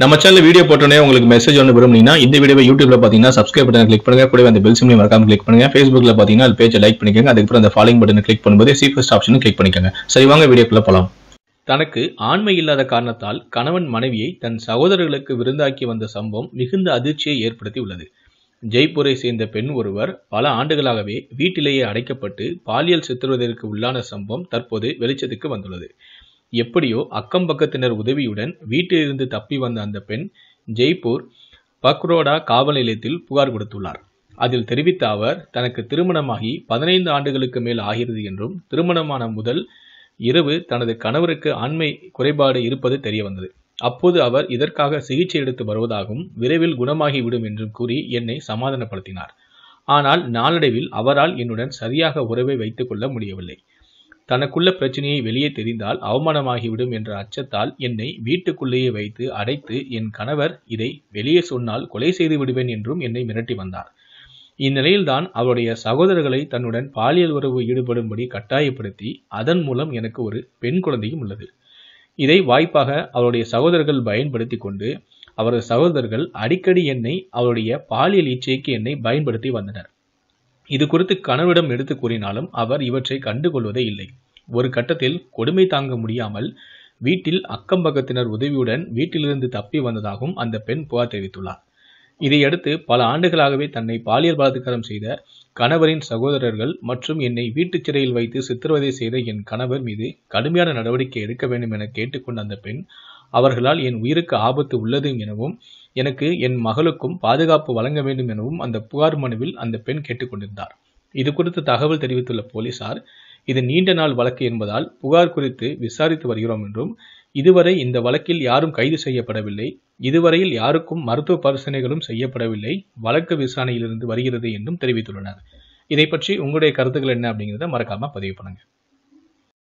நம்ம channel video போட்டோன்னே உங்களுக்கு மெசேஜ் ஒன்று விரும்புனீங்கன்னா இந்த வீடியோ யூடியூப்ல பார்த்தீங்கன்னா சப்ஸ்கிரைப் பட்டன் கிளிக் பண்ணுங்க கூட அந்த பெல் சிம்லையும் மறக்காம கிளிக் பண்ணுங்க ஃபேஸ்புக்ல பார்த்தீங்கன்னா அது பேஜை லைக் பண்ணிக்கோங்க அதுக்கப்புறம் அந்த ஃபாலோயிங் பட்டன் கிளிக் பண்ணும்போது சி ஃபர்ஸ்ட் ஆப்ஷனும் கிளிக் பண்ணிக்கோங்க சரி வாங்க வீடியோக்குள்ள போகலாம் தனக்கு ஆண்மை இல்லாத காரணத்தால் கணவன் மனைவியை தன் சகோதரர்களுக்கு விருந்தாக்கி வந்த சம்பவம் மிகுந்த அதிர்ச்சியை ஏற்படுத்தி உள்ளது ஜெய்ப்பூரை சேர்ந்த பெண் ஒருவர் பல ஆண்டுகளாகவே வீட்டிலேயே அடைக்கப்பட்டு பாலியல் சித்திரவதைக்கு உள்ளான சம்பவம் தற்போது வெளிச்சத்துக்கு வந்துள்ளது எப்படியோ அக்கம் பக்கத்தினர் உதவியுடன் வீட்டிலிருந்து தப்பி வந்த அந்த பெண் ஜெய்ப்பூர் பக்ரோடா காவல் நிலையத்தில் புகார் கொடுத்துள்ளார் அதில் தெரிவித்த அவர் தனக்கு திருமணமாகி பதினைந்து ஆண்டுகளுக்கு மேல் ஆகிறது என்றும் திருமணமான முதல் இரவு தனது கணவருக்கு ஆண்மை குறைபாடு இருப்பது தெரிய வந்தது அப்போது அவர் இதற்காக சிகிச்சை எடுத்து வருவதாகவும் விரைவில் குணமாகிவிடும் என்றும் கூறி என்னை சமாதானப்படுத்தினார் ஆனால் நாளடைவில் அவரால் என்னுடன் சரியாக உறவை வைத்துக் கொள்ள முடியவில்லை தனக்குள்ள பிரச்சனையை வெளியே தெரிந்தால் அவமானமாகிவிடும் என்ற அச்சத்தால் என்னை வீட்டுக்குள்ளேயே வைத்து அடைத்து என் கணவர் இதை வெளியே சொன்னால் கொலை செய்து விடுவேன் என்றும் என்னை மிரட்டி வந்தார் இந்நிலையில்தான் அவருடைய சகோதரர்களை தன்னுடன் பாலியல் உறவு ஈடுபடும்படி கட்டாயப்படுத்தி அதன் மூலம் எனக்கு ஒரு பெண் குழந்தையும் உள்ளது இதை வாய்ப்பாக அவருடைய சகோதரர்கள் பயன்படுத்தி கொண்டு அவரது சகோதரர்கள் அடிக்கடி என்னை அவருடைய பாலியல் இச்சைக்கு என்னை பயன்படுத்தி வந்தனர் இது குறித்து கணவரிடம் எடுத்து கூறினாலும் அவர் இவற்றை கண்டுகொள்வதே இல்லை ஒரு கட்டத்தில் கொடுமை தாங்க முடியாமல் வீட்டில் அக்கம்பக்கத்தினர் உதவியுடன் வீட்டிலிருந்து தப்பி வந்ததாகவும் அந்த பெண் புகார் தெரிவித்துள்ளார் இதையடுத்து பல ஆண்டுகளாகவே தன்னை பாலியல் பலாத்காரம் செய்த கணவரின் சகோதரர்கள் மற்றும் என்னை வீட்டுச் சிறையில் வைத்து சித்திரவதை செய்த என் கணவர் மீது கடுமையான நடவடிக்கை எடுக்க வேண்டும் என கேட்டுக்கொண்ட அந்த பெண் அவர்களால் என் உயிருக்கு ஆபத்து உள்ளது எனவும் எனக்கு என் மகளுக்கும் பாதுகாப்பு வழங்க வேண்டும் எனவும் அந்த புகார் மனுவில் அந்த பெண் கேட்டுக்கொண்டிருந்தார் இது குறித்து தகவல் தெரிவித்துள்ள போலீசார் இது நீண்ட நாள் வழக்கு என்பதால் புகார் குறித்து விசாரித்து வருகிறோம் என்றும் இதுவரை இந்த வழக்கில் யாரும் கைது செய்யப்படவில்லை இதுவரையில் யாருக்கும் மருத்துவ பரிசீலனைகளும் செய்யப்படவில்லை வழக்கு விசாரணையிலிருந்து வருகிறது என்றும் தெரிவித்துள்ளனர் இதை பற்றி உங்களுடைய கருத்துக்கள் என்ன அப்படிங்கிறத மறக்காம பதிவு பண்ணுங்க